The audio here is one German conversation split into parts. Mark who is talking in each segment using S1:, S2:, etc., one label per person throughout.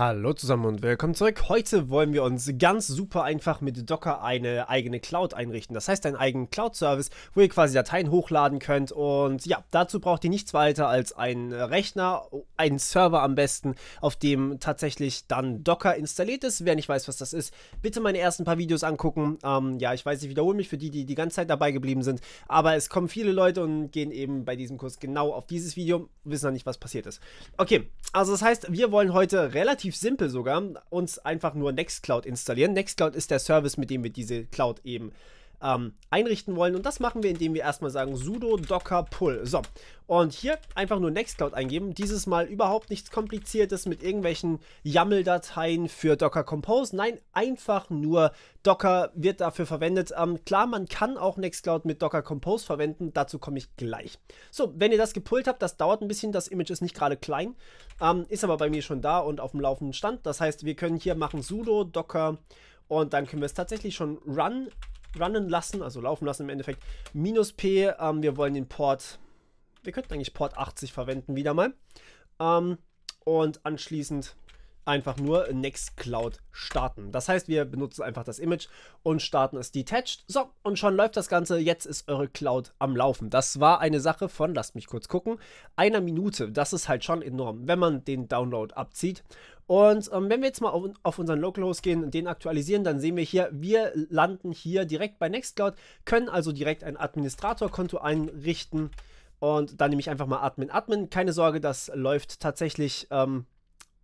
S1: Hallo zusammen und willkommen zurück. Heute wollen wir uns ganz super einfach mit Docker eine eigene Cloud einrichten. Das heißt, einen eigenen Cloud-Service, wo ihr quasi Dateien hochladen könnt. Und ja, dazu braucht ihr nichts weiter als einen Rechner, einen Server am besten, auf dem tatsächlich dann Docker installiert ist. Wer nicht weiß, was das ist, bitte meine ersten paar Videos angucken. Ähm, ja, ich weiß, ich wiederhole mich für die, die die ganze Zeit dabei geblieben sind. Aber es kommen viele Leute und gehen eben bei diesem Kurs genau auf dieses Video, wissen noch nicht, was passiert ist. Okay, also das heißt, wir wollen heute relativ relativ simpel sogar, uns einfach nur Nextcloud installieren. Nextcloud ist der Service, mit dem wir diese Cloud eben äh, ähm, einrichten wollen. Und das machen wir, indem wir erstmal sagen sudo docker pull. So, und hier einfach nur Nextcloud eingeben. Dieses Mal überhaupt nichts kompliziertes mit irgendwelchen YAML-Dateien für Docker Compose. Nein, einfach nur Docker wird dafür verwendet. Ähm, klar, man kann auch Nextcloud mit Docker Compose verwenden. Dazu komme ich gleich. So, wenn ihr das gepullt habt, das dauert ein bisschen. Das Image ist nicht gerade klein, ähm, ist aber bei mir schon da und auf dem laufenden Stand. Das heißt, wir können hier machen sudo docker und dann können wir es tatsächlich schon run runnen lassen, also laufen lassen im Endeffekt. Minus P, ähm, wir wollen den Port, wir könnten eigentlich Port 80 verwenden wieder mal. Ähm, und anschließend einfach nur Nextcloud starten. Das heißt, wir benutzen einfach das Image und starten es detached. So, und schon läuft das Ganze. Jetzt ist eure Cloud am Laufen. Das war eine Sache von, lasst mich kurz gucken, einer Minute. Das ist halt schon enorm, wenn man den Download abzieht. Und ähm, wenn wir jetzt mal auf, auf unseren Localhost gehen und den aktualisieren, dann sehen wir hier, wir landen hier direkt bei Nextcloud, können also direkt ein Administratorkonto einrichten. Und dann nehme ich einfach mal Admin. Admin, keine Sorge, das läuft tatsächlich ähm,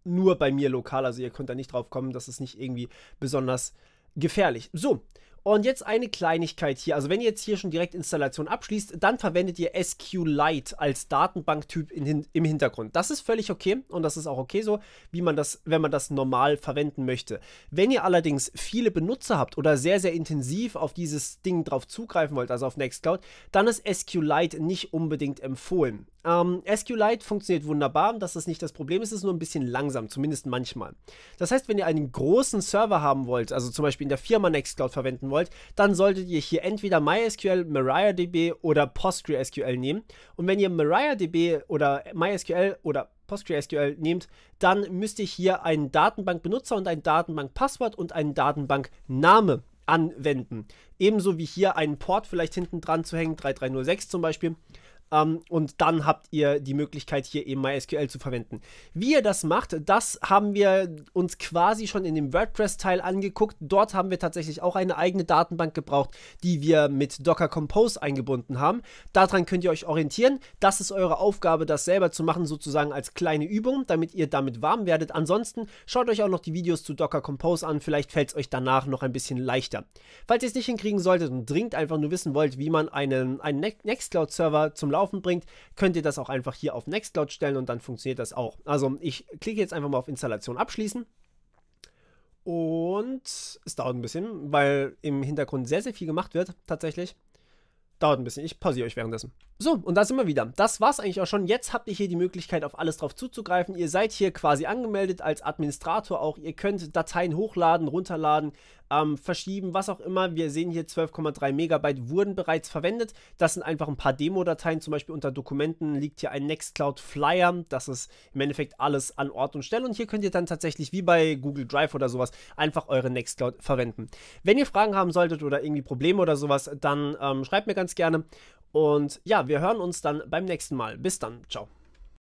S1: nur bei mir lokal. Also ihr könnt da nicht drauf kommen, das ist nicht irgendwie besonders gefährlich. So, und jetzt eine Kleinigkeit hier. Also wenn ihr jetzt hier schon direkt Installation abschließt, dann verwendet ihr SQLite als Datenbanktyp in, im Hintergrund. Das ist völlig okay und das ist auch okay so, wie man das, wenn man das normal verwenden möchte. Wenn ihr allerdings viele Benutzer habt oder sehr, sehr intensiv auf dieses Ding drauf zugreifen wollt, also auf Nextcloud, dann ist SQLite nicht unbedingt empfohlen. Ähm, SQLite funktioniert wunderbar, das ist nicht das Problem, es ist nur ein bisschen langsam, zumindest manchmal. Das heißt, wenn ihr einen großen Server haben wollt, also zum Beispiel in der Firma Nextcloud verwenden wollt, wollt, dann solltet ihr hier entweder MySQL, MariaDB oder PostgreSQL nehmen. Und wenn ihr MariaDB oder MySQL oder PostgreSQL nehmt, dann müsst ihr hier einen Datenbankbenutzer und ein Datenbankpasswort und einen Datenbankname anwenden. Ebenso wie hier einen Port vielleicht hinten dran zu hängen, 3306 zum Beispiel. Um, ähm, und dann habt ihr die Möglichkeit, hier eben MySQL zu verwenden. Wie ihr das macht, das haben wir uns quasi schon in dem WordPress-Teil angeguckt. Dort haben wir tatsächlich auch eine eigene Datenbank gebraucht, die wir mit Docker Compose eingebunden haben. Daran könnt ihr euch orientieren. Das ist eure Aufgabe, das selber zu machen, sozusagen als kleine Übung, damit ihr damit warm werdet. Ansonsten schaut euch auch noch die Videos zu Docker Compose an. Vielleicht fällt es euch danach noch ein bisschen leichter. Falls ihr es nicht hinkriegen solltet und dringend einfach nur wissen wollt, wie man einen, einen Nextcloud-Server zum Laufen bringt, könnt ihr das auch einfach hier auf Nextcloud stellen und dann funktioniert das auch. Also ich klicke jetzt einfach mal auf Installation abschließen. Und es dauert ein bisschen, weil im Hintergrund sehr, sehr viel gemacht wird, tatsächlich. Dauert ein bisschen. Ich pausiere euch währenddessen. So, und da sind wir wieder. Das war's eigentlich auch schon. Jetzt habt ihr hier die Möglichkeit, auf alles drauf zuzugreifen. Ihr seid hier quasi angemeldet als Administrator auch. Ihr könnt Dateien hochladen, runterladen ähm, verschieben, was auch immer. Wir sehen hier 12,3 Megabyte wurden bereits verwendet. Das sind einfach ein paar Demo-Dateien. Zum Beispiel unter Dokumenten liegt hier ein Nextcloud Flyer. Das ist im Endeffekt alles an Ort und Stelle. Und hier könnt ihr dann tatsächlich wie bei Google Drive oder sowas einfach eure Nextcloud verwenden. Wenn ihr Fragen haben solltet oder irgendwie Probleme oder sowas, dann ähm, schreibt mir ganz gerne. Und ja, wir hören uns dann beim nächsten Mal. Bis dann. Ciao.